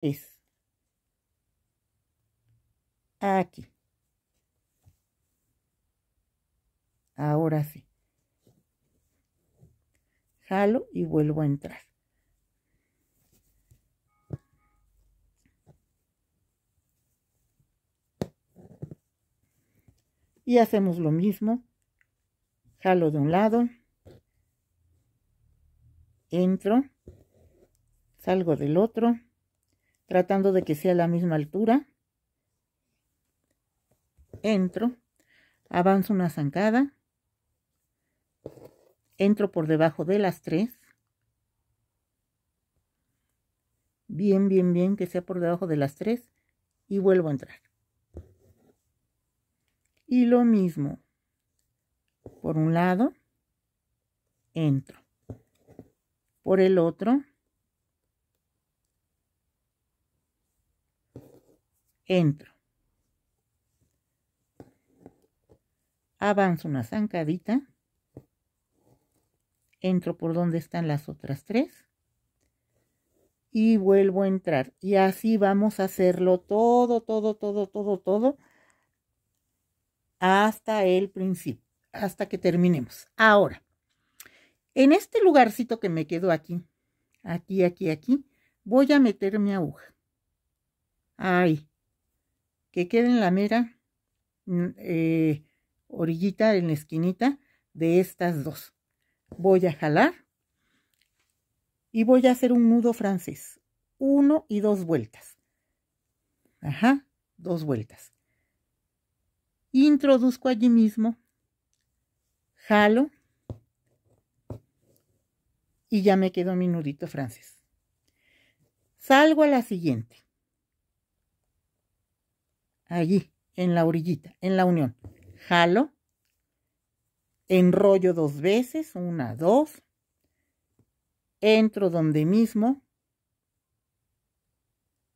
es aquí. Ahora sí. Jalo y vuelvo a entrar. Y hacemos lo mismo. Jalo de un lado. Entro. Salgo del otro tratando de que sea la misma altura. Entro, avanzo una zancada, entro por debajo de las tres, bien, bien, bien, que sea por debajo de las tres, y vuelvo a entrar. Y lo mismo, por un lado, entro, por el otro, entro. Avanzo una zancadita. Entro por donde están las otras tres. Y vuelvo a entrar. Y así vamos a hacerlo todo, todo, todo, todo, todo. Hasta el principio. Hasta que terminemos. Ahora, en este lugarcito que me quedó aquí, aquí, aquí, aquí, voy a meter mi aguja. Ahí que quede en la mera mm, eh, orillita, en la esquinita de estas dos. Voy a jalar y voy a hacer un nudo francés. Uno y dos vueltas. Ajá, dos vueltas. Introduzco allí mismo, jalo y ya me quedó mi nudito francés. Salgo a la siguiente allí, en la orillita, en la unión. Jalo, enrollo dos veces, una, dos, entro donde mismo,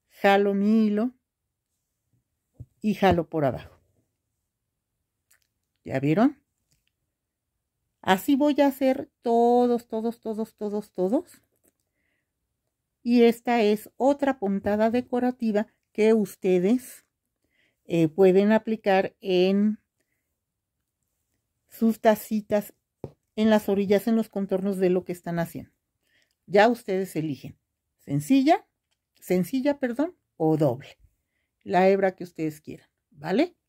jalo mi hilo y jalo por abajo. ¿Ya vieron? Así voy a hacer todos, todos, todos, todos, todos. Y esta es otra puntada decorativa que ustedes eh, pueden aplicar en sus tacitas, en las orillas, en los contornos de lo que están haciendo. Ya ustedes eligen sencilla, sencilla, perdón, o doble. La hebra que ustedes quieran, ¿vale?